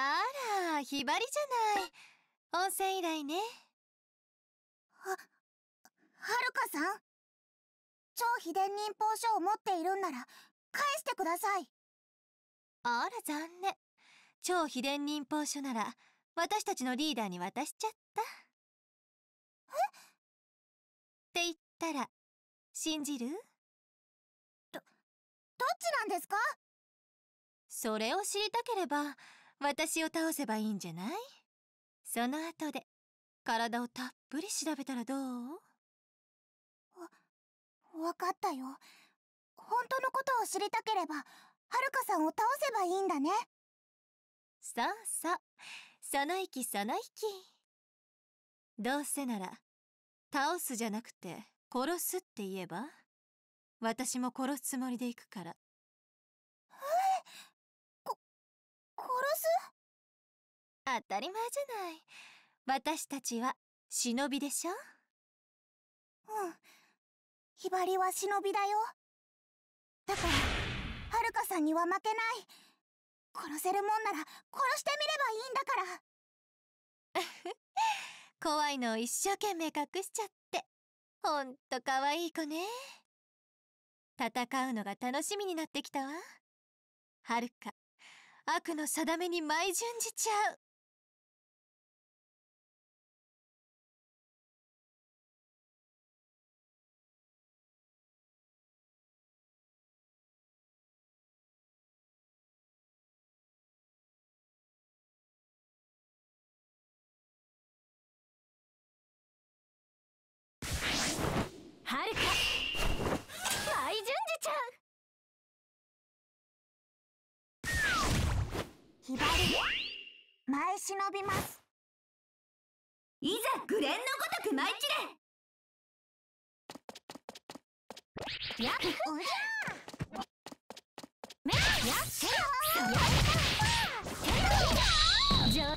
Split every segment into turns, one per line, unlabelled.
あ
ら、ひばりじゃない。温泉以来ね。は、はるかさん超秘伝忍法書を持っているんなら、返してください。あら、残念。超秘伝忍法書なら、私たちのリーダーに渡しちゃった。
えって言ったら、信じるど、どっち
なんですかそれを知りたければ、私を倒せばいいんじゃないその後で体をたっぷり調べたらどうわ、わかったよ。本当のことを知りたければ、はるかさんを倒せばいいんだね。そうそう。その息その息。どうせなら、倒すじゃなくて殺すって言えば私も殺すつもりで行くから。当たり前じゃない。私たちは忍びでしょうん。ひばりは忍びだよ。だから、はるかさんには負けない。殺せるもんなら殺してみればいいんだから。怖いのを一生懸命隠しちゃって。ほんと可愛い子ね。戦うのが楽しみになってきたわ。はるか、悪の定めに舞い順じちゃ
う。舞い忍びますいざグレンのごとく舞い散れやっじめ
やっ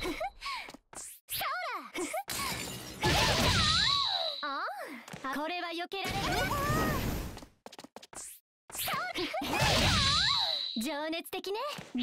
これは避けられる情熱的ねどう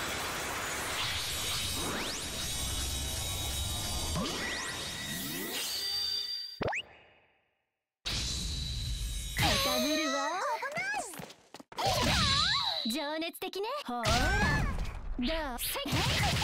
情熱的ねほらどうせ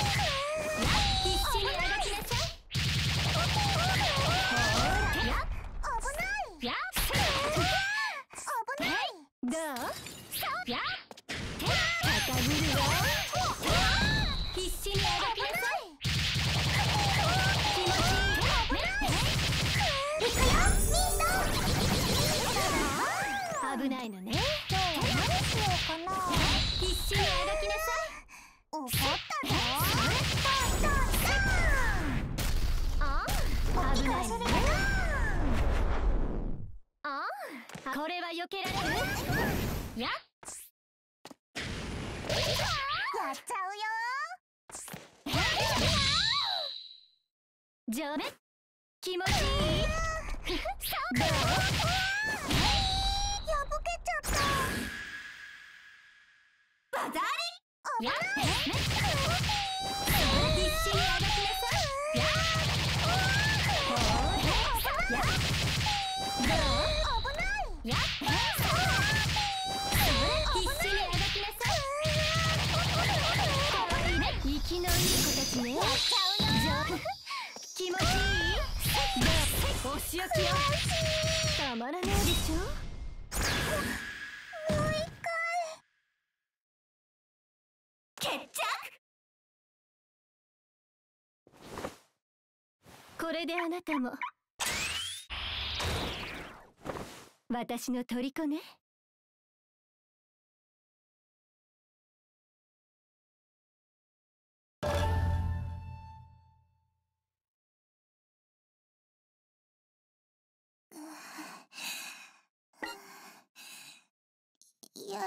ちねやっちゃうよ気持ちいいでお仕置きよたまらないでしょこれであなたも私の虜ね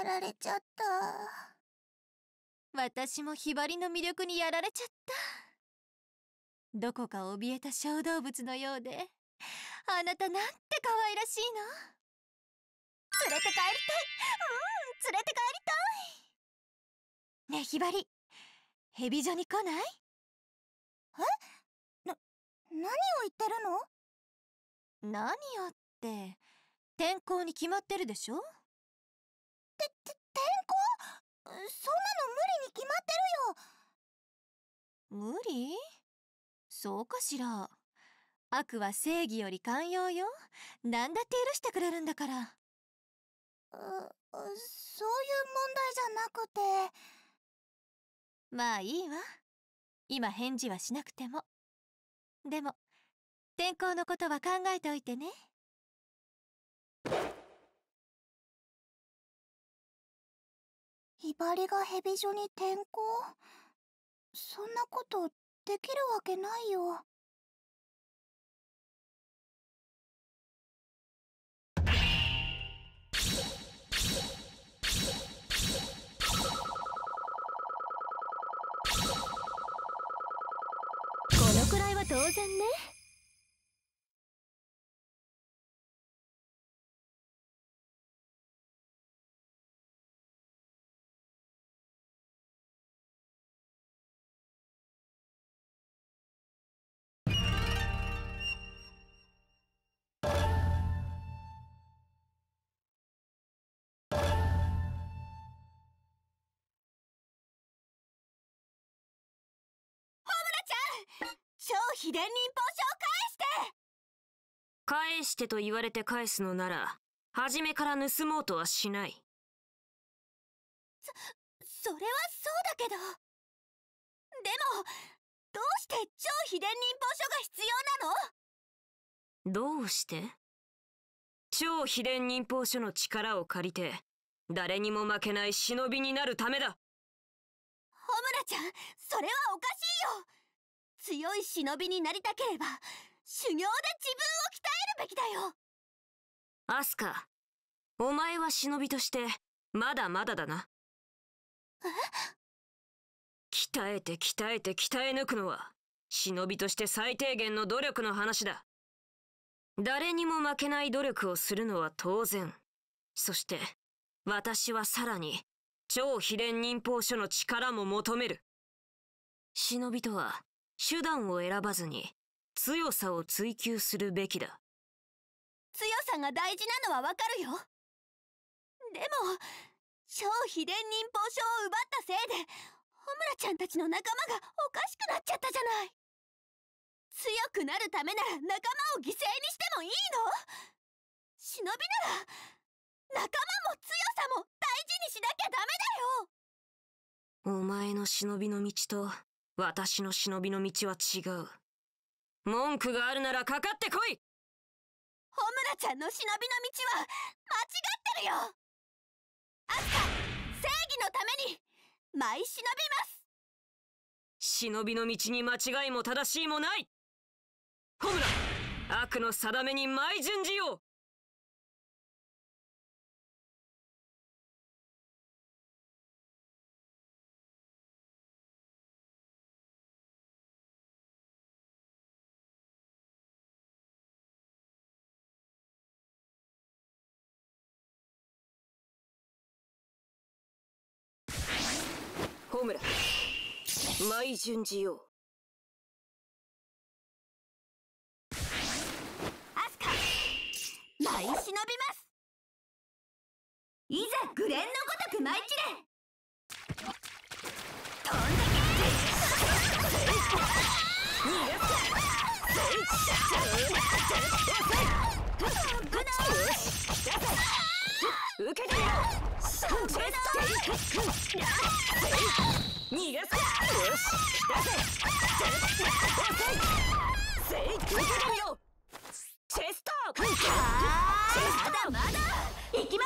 やられちゃった。私もひばりの魅力にやられちゃった。どこか怯えた小動物のようで、あなたなんて可愛らしいの連れて帰りたいうん連れて帰りた
いねえひばり、蛇女に来ないえな、何を言ってるの何をって、
天候に決まってるでしょ無理そうかしら。悪は正義より寛容よ。何だって許してくれるんだから。う、
そういう問題じゃ
なくて。まあいいわ。今返事はしなくても。でも、天候のことは考えておいてね。
ひばりが蛇女に転校そんなことできるわけないよ。このくらいは当然ね。超秘伝忍法書を返して
返してと言われて返すのなら、初めから盗もうとはしない。
そ、それはそうだけど。でも、どうして
超秘伝忍法書が必
要なのどうして超秘伝忍法書の力を借りて、誰にも負けない忍びになるためだ。ホムラちゃん、それはおかしいよ
強い忍びになりたければ修行で自分を鍛えるべきだよ
アスカお前は忍びとしてまだまだだなえ鍛えて鍛えて鍛え抜くのは忍びとして最低限の努力の話だ誰にも負けない努力をするのは当然そして私はさらに超秘伝忍法書の力も求める忍びとは手段を選ばずに強さを追求するべきだ強さ
が大事なのはわかるよでも超秘伝忍法書を奪ったせいでホムラちゃんたちの仲間がおかしくなっちゃったじゃない強くなるためなら仲間を犠牲にしてもいいの忍びなら仲間も強さも大事にしなきゃダメ
だよお前の忍びの道と私の忍びの道は違う文句があるならかかってこいホムラちゃんの忍びの道は間違ってるよアスカ正義のために舞い忍びます忍びの道に間違いも正しいもないホムラ悪の定めに舞い順じよう村舞順次よアスカ舞忍びま
すいざグレンのごとく舞いれんで
受けい
きま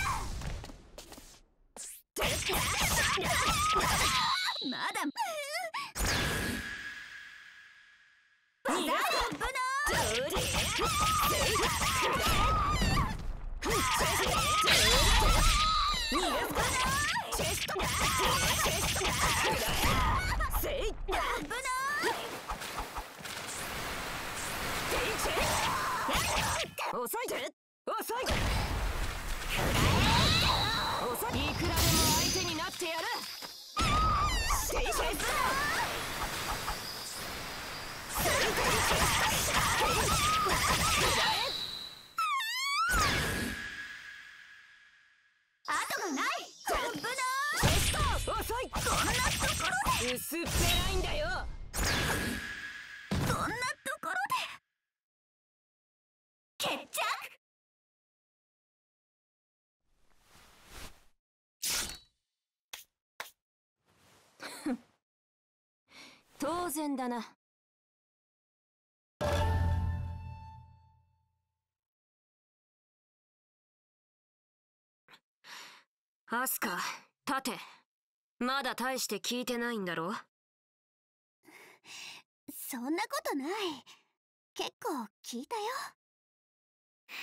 当然だな
アスカ立てまだ大して聞いてないんだろそんなことない結構聞いた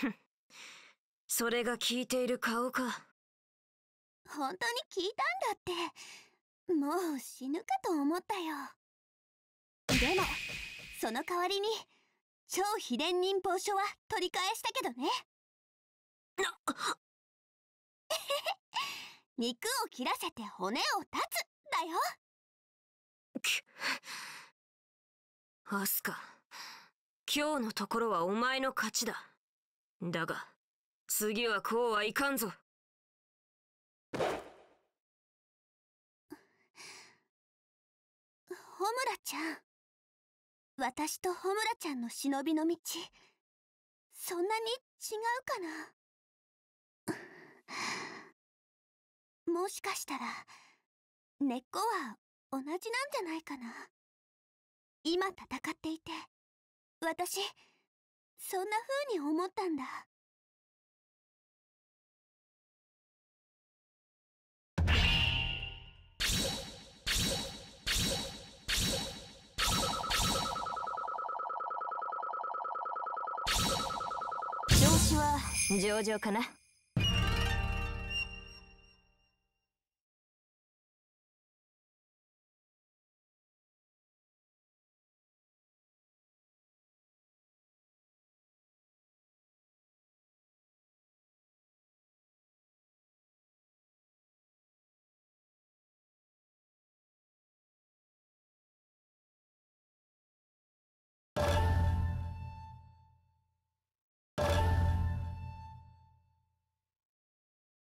よ それが聞いている顔か
本当に聞いたんだってもう死ぬかと思ったよでもその代わりに超秘伝忍法書は
取り返したけどねな
肉を切らせて骨を断つだよアスカ今日のところはお前の勝ちだだが次はこうはいかんぞホ
ムラちゃん私とホムラちゃんの忍びの道そんなに違うかな もしかしたら根っこは同じなんじゃないかな今戦っていて私そんな風に思ったんだ
上々かな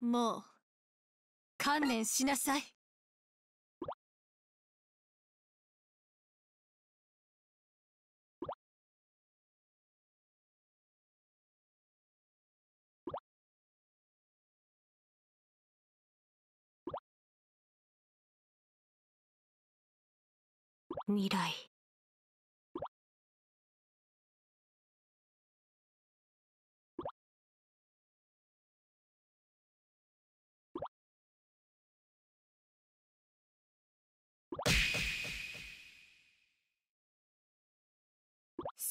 もう、観念しなさい。未来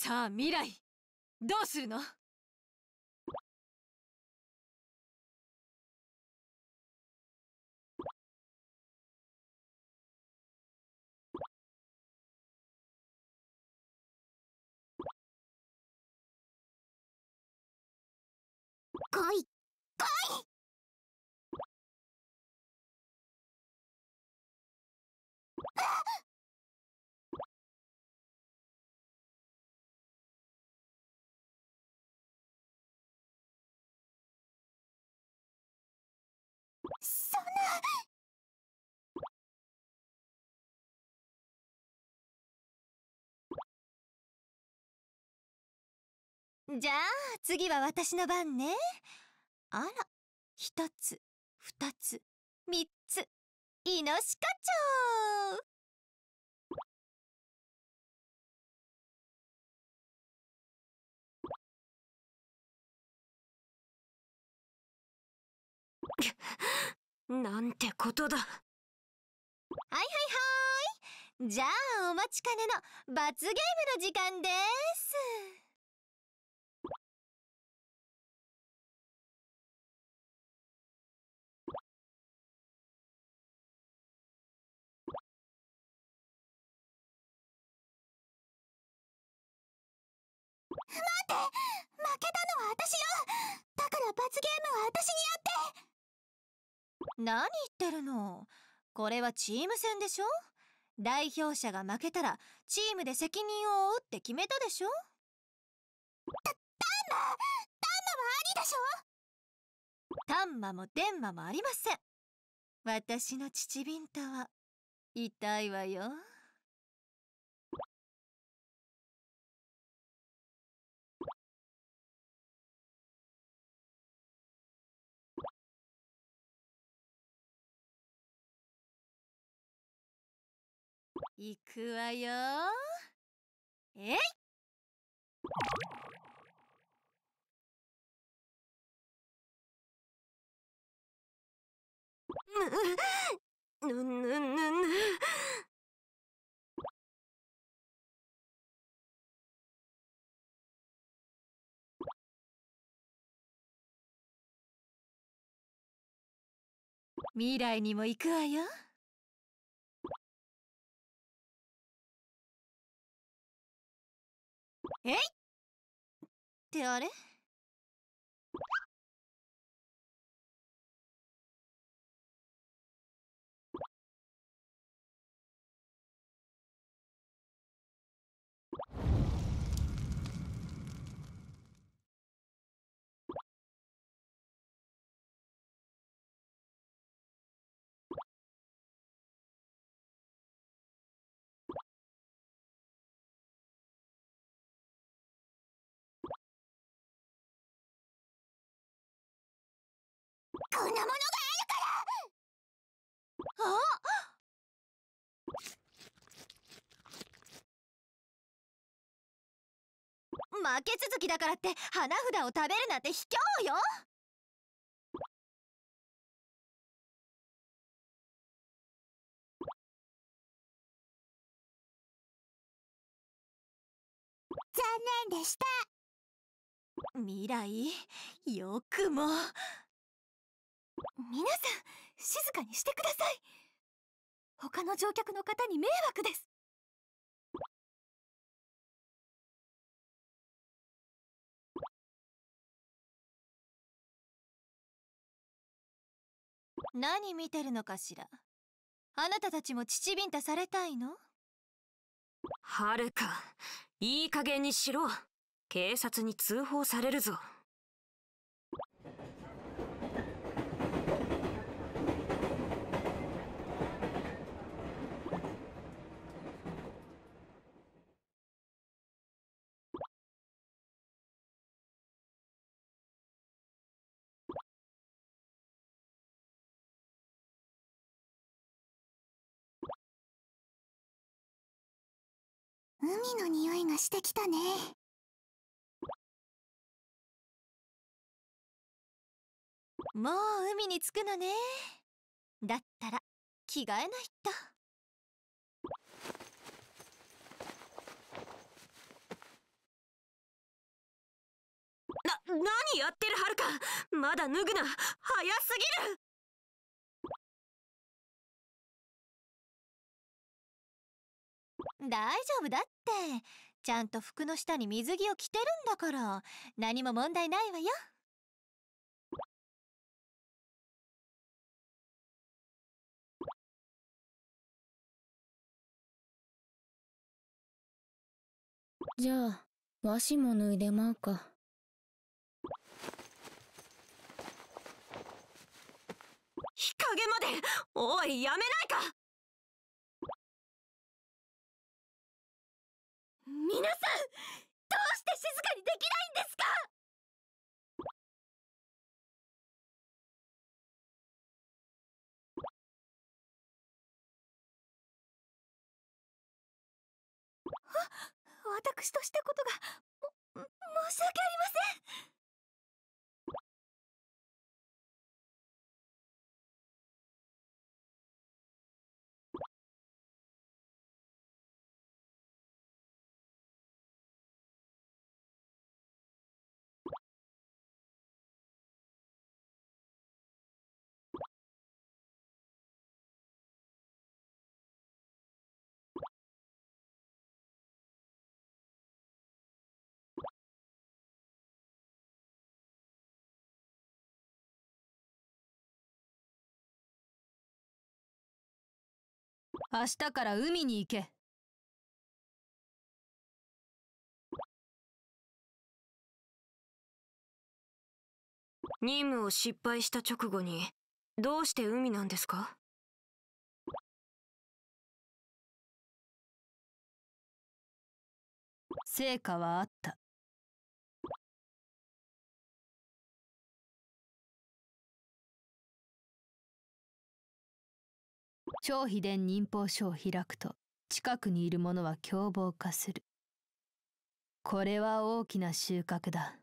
さあ未来どうするの来い来いあっじゃあ次は私の番ねあら一つ二つ三つイノシカチ
ョウなんてことだはいはいはいじゃあお待ちかねの罰ゲームの時間です
待って負けたのは私よだから罰ゲームは私にやって
何言ってるのこれはチーム戦でしょ代表者が負けたらチームで責任を負うって決めたでしょタンマタンマはありでしょタンマもデンマもありません私の父ビンタは痛いわよ。
行くわよえいぬぬぬぬぬ未来にも行くわよ。えいってあれんなものがあるからあ負け続きだからって花札を食べるなんて卑怯よ残念でした
未来よくも皆さん静かにしてください他の乗客の方に迷惑です何見てるのかしらあなたたちも父ビンタされたいの
はるかいい加減にしろ警察に通報されるぞ
海の匂いがしてきたねもう海に着くのねだったら着替えないと。な、何やってるはるかまだ脱ぐな早すぎる
大丈夫だって。ちゃんと服の下に水着を着てるんだから、何も問題ないわよ。
じゃあ、わしも脱いでまうか。日陰までおい、やめないか皆さんどうして静かにできないんですか私としたことが申し訳ありません明日から海に行け。任務を失敗した直後にどうして海なんですか成果はあった
張秘伝忍法書を開くと近くにいる者は凶暴化するこれは大きな収穫だ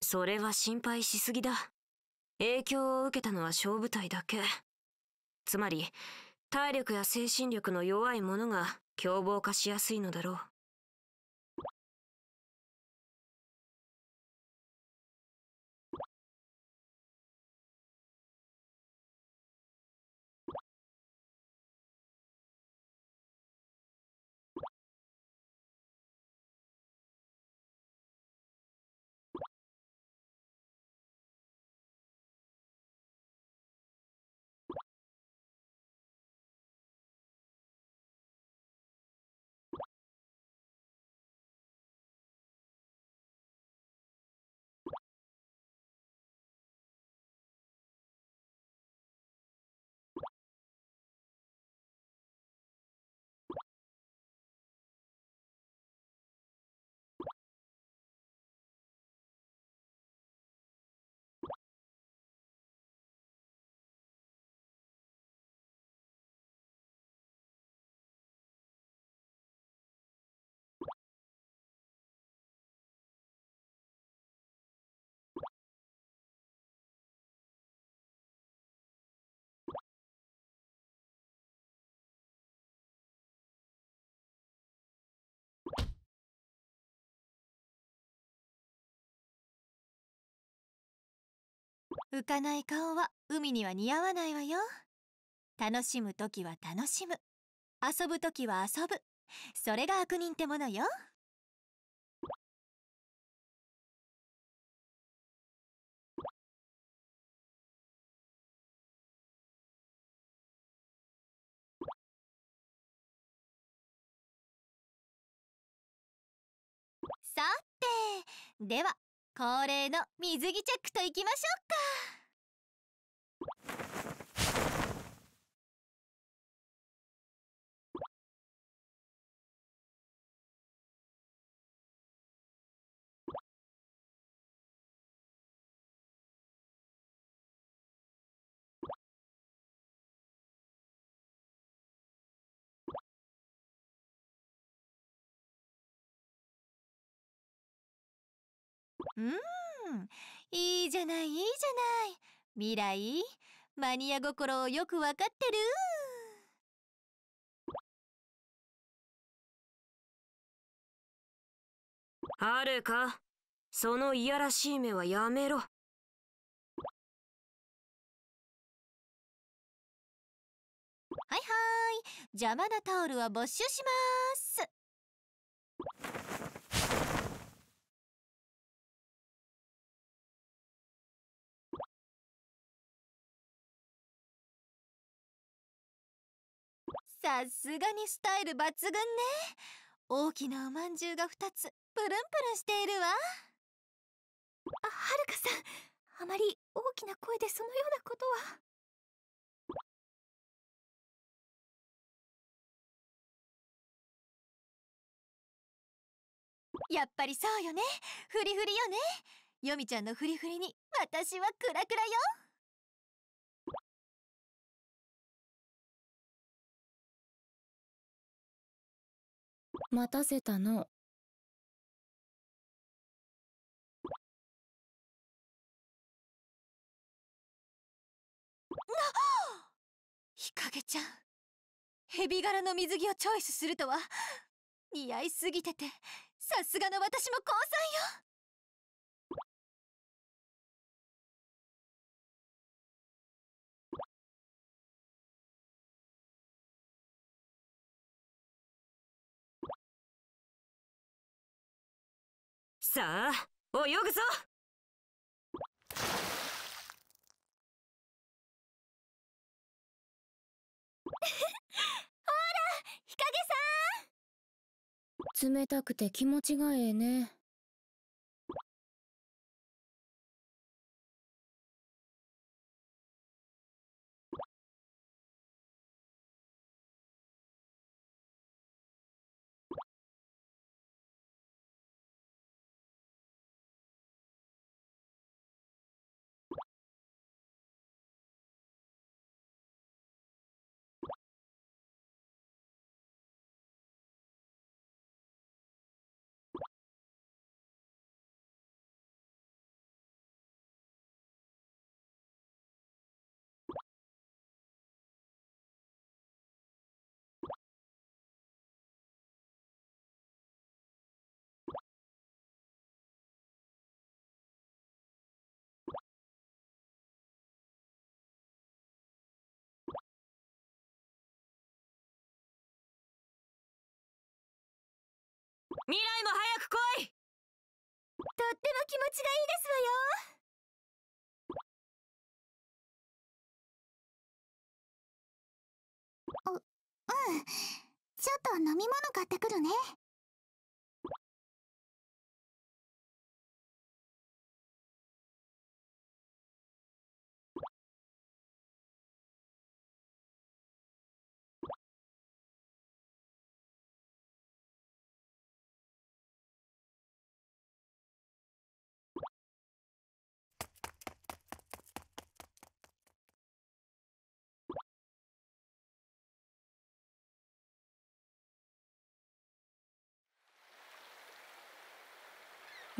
それは心配しすぎだ。影響を受けたのは小部隊だけ。つまり、体力や精神力の弱い者が凶暴化しやすいのだろう。
浮かない顔は
海には似合わないわよ。楽しむ時は楽しむ。遊ぶ時は遊ぶ。それが悪人ってものよ。
さて、では恒例の水着チェックといきましょうか
うん、いいじゃない、いいじゃない。未来、マニア心をよくわかってる。
はるか、そのいやらしい目はやめろ。はいはい邪魔なタオルは没収しますさすがにスタ
イル抜群ね大きなおまんじゅうが2つプルンプルンしているわあはるかさんあまり大きな声でそのようなこと
はやっぱりそうよねフリフリよねヨミちゃんのフリフリに私はクラクラよ待たせたの。
日陰ちゃん蛇柄の水着をチョイスするとは似合いすぎててさすがの私も降参よ
さあ泳ぐぞ ほら日陰さん冷たくて気持ちがええね未来も早く来いとっても気持ちがいいですわよううんちょっと飲み物買ってくるね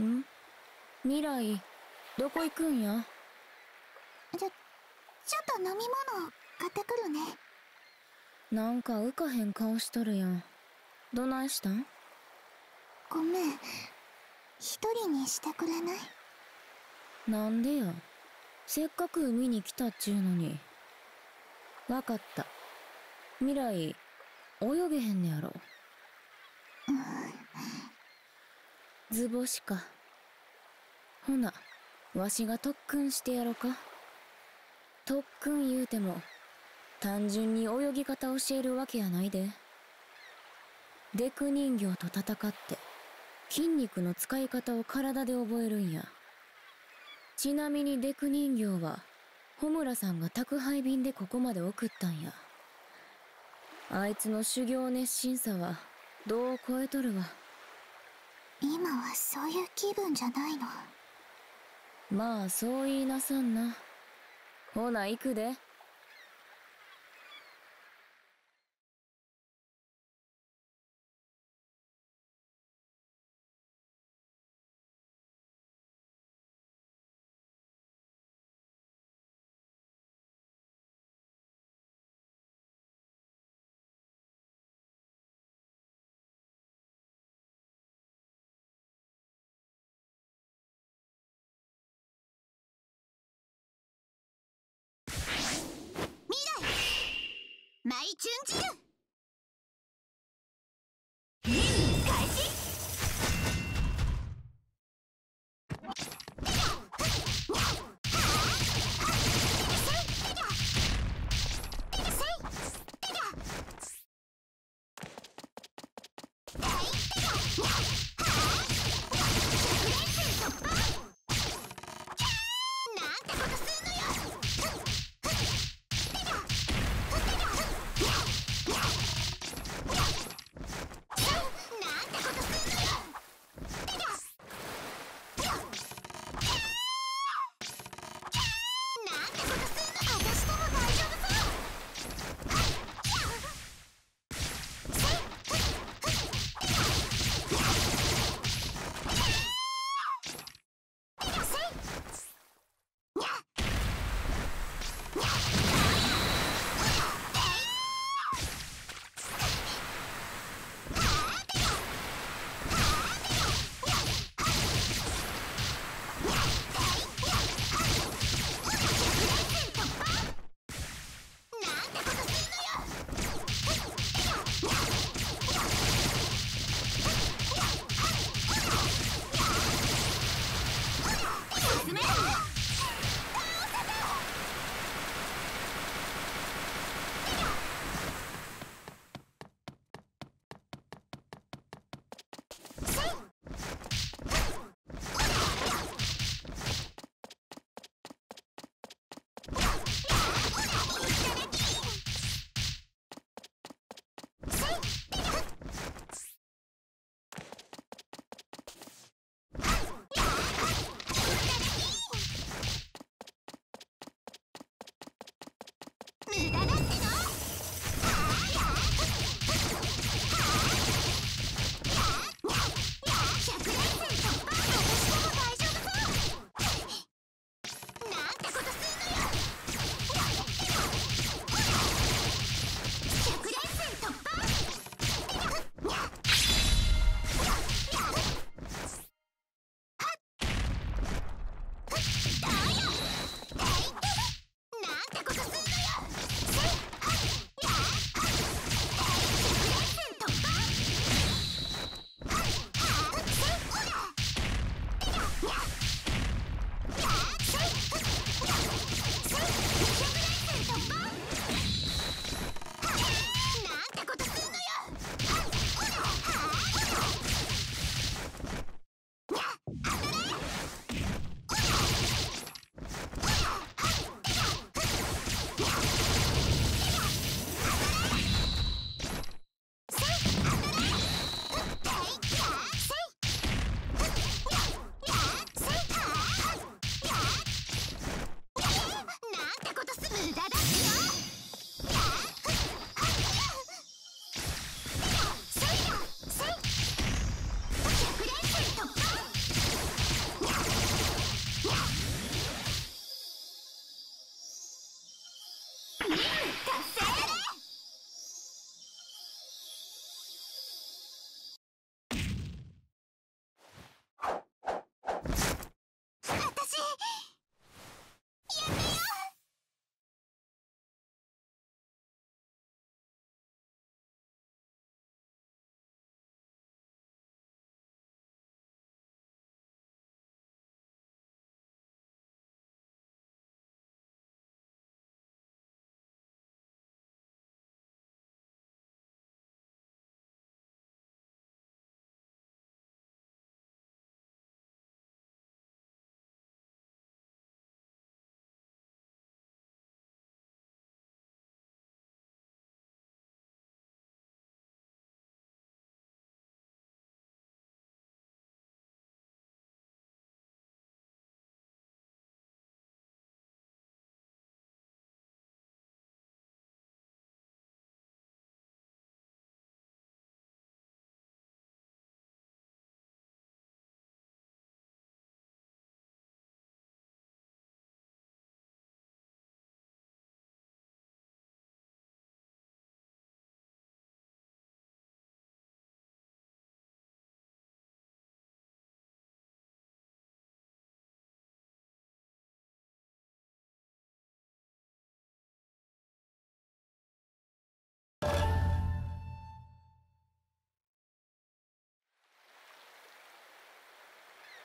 ん
未来どこ行くんやちょちょっと飲み物買ってくるねなんか浮かへん顔しとるやんどないしたんごめん一人にしてくれないなんでやせっかく海に来たっちゅうのにわかった未来泳げへんねやろうん図星か。ほな、わしが特訓してやろか。特訓言うても、単純に泳ぎ方教えるわけやないで。デク人形と戦って、筋肉の使い方を体で覚えるんや。ちなみにデク人形は、穂村さんが宅配便でここまで送ったんや。あいつの修行熱心さは、どう超えとるわ。今はそういう気分じゃないのまあそう言いなさんなほな行くで
マイチュンュン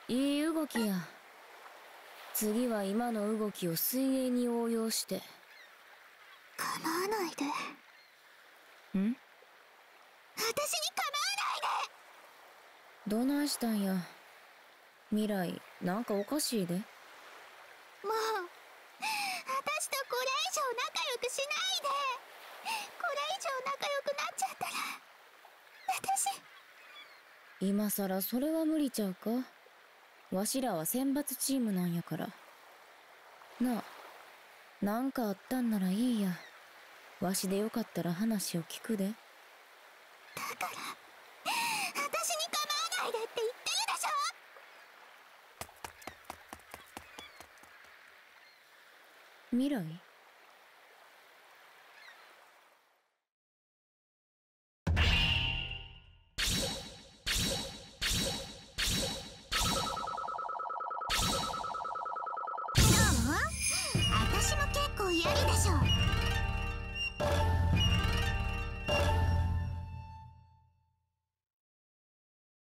いい動きや次は今の動きを水泳に応用して構わないでん私に構わないでどないしたんや未来なんかおかしいでもう私とこれ以上仲良くしないでこれ以上仲良くなっちゃったら私今さらそれは無理ちゃうかわしらは選抜チームなんやから。なあ、なんかあったんならいいや。わしでよかったら話を聞くで。だから、私に構わないでって言ってるでしょ未来